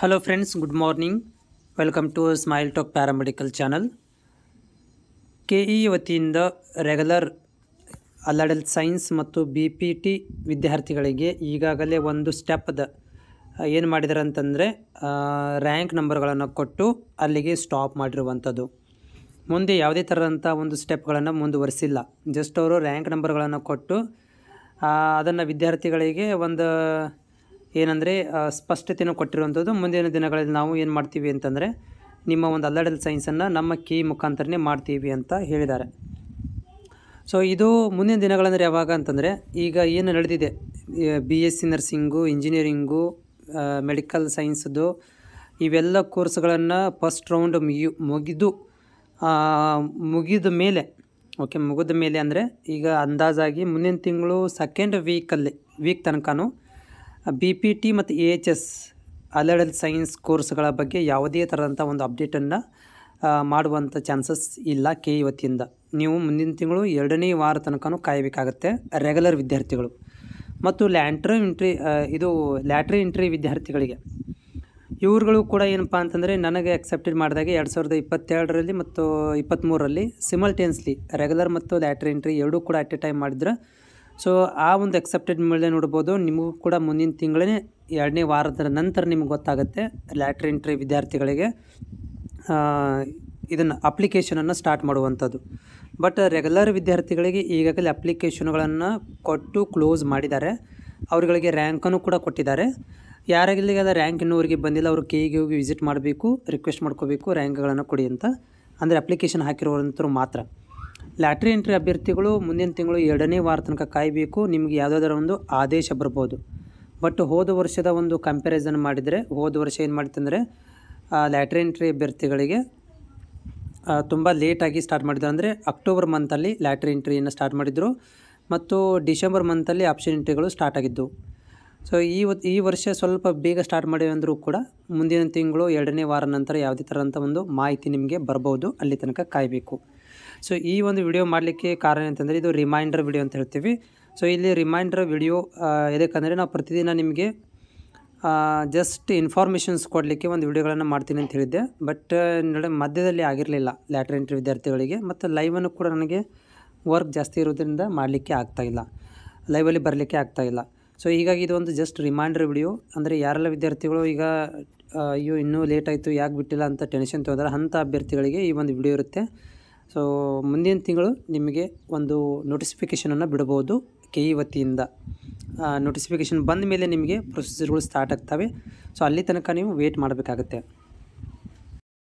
hello friends good morning welcome to Smile Talk paramedical channel K E ವತಿಯಿಂದ regular allied sciences ಮತ್ತು B P T ವಿದ್ಯಾರ್ಥಿಗಳಿಗೆ ಈಗಾಗಲೇ ಒಂದು ಸ್ಟೆಪ್ದ ಏನು ಮಾಡಿದ್ದಾರೆ ಅಂತಂದರೆ ರ್ಯಾಂಕ್ ನಂಬರ್ಗಳನ್ನು ಕೊಟ್ಟು ಅಲ್ಲಿಗೆ ಸ್ಟಾಪ್ ಮಾಡಿರುವಂಥದ್ದು ಮುಂದೆ ಯಾವುದೇ ಥರದಂಥ ಒಂದು ಸ್ಟೆಪ್ಗಳನ್ನು ಮುಂದುವರಿಸಿಲ್ಲ ಜಸ್ಟ್ ಅವರು ರ್ಯಾಂಕ್ ನಂಬರ್ಗಳನ್ನು ಕೊಟ್ಟು ಅದನ್ನು ವಿದ್ಯಾರ್ಥಿಗಳಿಗೆ ಒಂದು ಏನಂದರೆ ಸ್ಪಷ್ಟತೆಯನ್ನು ಕೊಟ್ಟಿರುವಂಥದ್ದು ಮುಂದಿನ ದಿನಗಳಲ್ಲಿ ನಾವು ಏನು ಮಾಡ್ತೀವಿ ಅಂತಂದರೆ ನಿಮ್ಮ ಒಂದು ಅಲ್ಲಡಲ್ ಸೈನ್ಸನ್ನು ನಮ್ಮ ಕೀ ಮುಖಾಂತರನೇ ಮಾಡ್ತೀವಿ ಅಂತ ಹೇಳಿದ್ದಾರೆ ಸೊ ಇದು ಮುಂದಿನ ದಿನಗಳಂದರೆ ಯಾವಾಗ ಅಂತಂದರೆ ಈಗ ಏನು ನಡೆದಿದೆ B S C nursing engineering medical ಸೈನ್ಸ್ದು ಇವೆಲ್ಲ ಕೋರ್ಸ್ಗಳನ್ನು ಫಸ್ಟ್ ರೌಂಡ್ ಮುಗಿಯು ಮುಗಿದು ಮುಗಿದ ಮೇಲೆ ಓಕೆ ಮುಗಿದ ಮೇಲೆ ಅಂದರೆ ಈಗ ಅಂದಾಜಾಗಿ ಮುಂದಿನ ತಿಂಗಳು ಸೆಕೆಂಡ್ ವೀಕಲ್ಲಿ ವೀಕ್ ತನಕ ಬಿ ಪಿ ಟಿ ಮತ್ತು A H S allied sciences ಕೋರ್ಸ್ಗಳ ಬಗ್ಗೆ ಯಾವುದೇ ಥರದಂಥ ಒಂದು ಅಪ್ಡೇಟನ್ನು ಮಾಡುವಂಥ ಚಾನ್ಸಸ್ ಇಲ್ಲ ಕೆ ಇವತ್ತಿಂದ ನೀವು ಮುಂದಿನ ತಿಂಗಳು ಎರಡನೇ ವಾರ ತನಕ ಕಾಯಬೇಕಾಗತ್ತೆ ರೆಗ್ಯುಲರ್ ವಿದ್ಯಾರ್ಥಿಗಳು ಮತ್ತು ಲ್ಯಾಟ್ರಿ ಇಂಟ್ರಿ ಇದು ಲ್ಯಾಟ್ರಿ ಇಂಟ್ರಿ ವಿದ್ಯಾರ್ಥಿಗಳಿಗೆ ಇವರುಗಳು ಕೂಡ ಏನಪ್ಪ ಅಂತಂದರೆ ನನಗೆ ಅಕ್ಸೆಪ್ಟೆಡ್ ಮಾಡಿದಾಗ ಎರಡು ಸಾವಿರದ ಇಪ್ಪತ್ತೆರಡರಲ್ಲಿ ಮತ್ತು ಇಪ್ಪತ್ತ್ಮೂರರಲ್ಲಿ ಸಿಮಲ್ಟೇನ್ಸ್ಲಿ ರೆಗ್ಯುಲರ್ ಮತ್ತು ಲ್ಯಾಟ್ರಿ ಎಂಟ್ರಿ ಎರಡೂ ಕೂಡ ಅಟ್ ಎ ಟೈಮ್ ಮಾಡಿದ್ರೆ ಸೊ ಆ ಒಂದು ಎಕ್ಸೆಪ್ಟೆಡ್ ಮೇಲೆ ನೋಡ್ಬೋದು ನಿಮಗೂ ಕೂಡ ಮುಂದಿನ ತಿಂಗಳೇ ಎರಡನೇ ವಾರದ ನಂತರ ನಿಮ್ಗೆ ಗೊತ್ತಾಗುತ್ತೆ ಲ್ಯಾಟ್ರ್ ಎಂಟ್ರಿ ವಿದ್ಯಾರ್ಥಿಗಳಿಗೆ ಇದನ್ನು ಅಪ್ಲಿಕೇಶನನ್ನು ಸ್ಟಾರ್ಟ್ ಮಾಡುವಂಥದ್ದು ಬಟ್ ರೆಗ್ಯುಲರ್ ವಿದ್ಯಾರ್ಥಿಗಳಿಗೆ ಈಗಾಗಲೇ ಅಪ್ಲಿಕೇಶನ್ಗಳನ್ನು ಕೊಟ್ಟು ಕ್ಲೋಸ್ ಮಾಡಿದ್ದಾರೆ ಅವರುಗಳಿಗೆ ರ್ಯಾಂಕನ್ನು ಕೂಡ ಕೊಟ್ಟಿದ್ದಾರೆ ಯಾರಾಗಲಿಗೆ ಅದು ರ್ಯಾಂಕ್ ಇನ್ನೂವರೆಗೆ ಬಂದಿಲ್ಲ ಅವರು ಕೇಗೆ ಹೋಗಿ ವಿಸಿಟ್ ಮಾಡಬೇಕು ರಿಕ್ವೆಸ್ಟ್ ಮಾಡ್ಕೋಬೇಕು ರ್ಯಾಂಕ್ಗಳನ್ನು ಕೊಡಿ ಅಂತ ಅಂದರೆ ಅಪ್ಲಿಕೇಶನ್ ಹಾಕಿರುವಂಥವ್ರು ಮಾತ್ರ ಲ್ಯಾಟ್ರಿ ಎಂಟ್ರಿ ಅಭ್ಯರ್ಥಿಗಳು ಮುಂದಿನ ತಿಂಗಳು ಎರಡನೇ ವಾರ ತನಕ ಕಾಯಬೇಕು ನಿಮಗೆ ಯಾವುದಾದ್ರೂ ಒಂದು ಆದೇಶ ಬರ್ಬೋದು ಬಟ್ ಹೋದ ವರ್ಷದ ಒಂದು ಕಂಪ್ಯಾರಿಸನ್ ಮಾಡಿದರೆ ಹೋದ ವರ್ಷ ಏನು ಮಾಡಿತ್ತಂದರೆ ಲ್ಯಾಟ್ರಿ ಎಂಟ್ರಿ ಅಭ್ಯರ್ಥಿಗಳಿಗೆ ತುಂಬ ಲೇಟಾಗಿ ಸ್ಟಾರ್ಟ್ ಮಾಡಿದ್ರು ಅಂದರೆ ಅಕ್ಟೋಬರ್ ಮಂತಲ್ಲಿ ಲ್ಯಾಟ್ರಿ ಎಂಟ್ರಿಯನ್ನು ಸ್ಟಾರ್ಟ್ ಮಾಡಿದರು ಮತ್ತು ಡಿಸೆಂಬರ್ ಮಂತಲ್ಲಿ ಆಪ್ಷನ್ ಎಂಟ್ರಿಗಳು ಸ್ಟಾರ್ಟ್ ಆಗಿದ್ದವು ಸೊ ಈ ಈ ವರ್ಷ ಸ್ವಲ್ಪ ಬೇಗ ಸ್ಟಾರ್ಟ್ ಮಾಡಿವೆ ಅಂದರೂ ಕೂಡ ಮುಂದಿನ ತಿಂಗಳು ಎರಡನೇ ವಾರ ನಂತರ ಯಾವುದೇ ಥರದಂಥ ಒಂದು ಮಾಹಿತಿ ನಿಮಗೆ ಬರ್ಬೋದು ಅಲ್ಲಿ ತನಕ ಕಾಯಬೇಕು ಸೊ ಈ ಒಂದು ವಿಡಿಯೋ ಮಾಡಲಿಕ್ಕೆ ಕಾರಣ ಅಂತಂದರೆ ಇದು ರಿಮೈಂಡರ್ ವಿಡಿಯೋ ಅಂತ ಹೇಳ್ತೀವಿ ಸೊ ಇಲ್ಲಿ ರಿಮೈಂಡರ್ ವಿಡಿಯೋ ಯಾಕಂದರೆ ನಾವು ಪ್ರತಿದಿನ ನಿಮಗೆ ಜಸ್ಟ್ ಇನ್ಫಾರ್ಮೇಷನ್ಸ್ ಕೊಡಲಿಕ್ಕೆ ಒಂದು ವಿಡಿಯೋಗಳನ್ನು ಮಾಡ್ತೀನಿ ಅಂತ ಹೇಳಿದ್ದೆ ಬಟ್ ನಡೆ ಮಧ್ಯದಲ್ಲಿ ಆಗಿರಲಿಲ್ಲ ಲ್ಯಾಟ್ರ್ ಎಂಟ್ರಿ ವಿದ್ಯಾರ್ಥಿಗಳಿಗೆ ಮತ್ತು ಲೈವನ್ನು ಕೂಡ ನನಗೆ ವರ್ಕ್ ಜಾಸ್ತಿ ಇರೋದ್ರಿಂದ ಮಾಡಲಿಕ್ಕೆ ಆಗ್ತಾಯಿಲ್ಲ ಲೈವಲ್ಲಿ ಬರಲಿಕ್ಕೆ ಆಗ್ತಾಯಿಲ್ಲ ಸೊ ಹೀಗಾಗಿ ಇದು ಒಂದು ಜಸ್ಟ್ ರಿಮೈಂಡರ್ ವಿಡಿಯೋ ಅಂದರೆ ಯಾರೆಲ್ಲ ವಿದ್ಯಾರ್ಥಿಗಳು ಈಗ ಅಯ್ಯೋ ಇನ್ನೂ ಲೇಟ್ ಆಯಿತು ಯಾಕೆ ಬಿಟ್ಟಿಲ್ಲ ಅಂತ ಟೆನ್ಷನ್ ತೊಗೊಂಡ್ರೆ ಅಂಥ ಅಭ್ಯರ್ಥಿಗಳಿಗೆ ಈ ಒಂದು ವಿಡಿಯೋ ಇರುತ್ತೆ ಸೊ ಮುಂದಿನ ತಿಂಗಳು ನಿಮಗೆ ಒಂದು ನೋಟಿಫಿಕೇಷನನ್ನು ಬಿಡಬಹುದು ಕೆ ಇ ವತಿಯಿಂದ ನೋಟಿಫಿಕೇಷನ್ ಬಂದ ಮೇಲೆ ನಿಮಗೆ ಪ್ರೊಸೀಜರ್ಗಳು ಸ್ಟಾರ್ಟ್ ಆಗ್ತವೆ ಸೊ ಅಲ್ಲಿ ತನಕ ನೀವು ವೇಟ್ ಮಾಡಬೇಕಾಗತ್ತೆ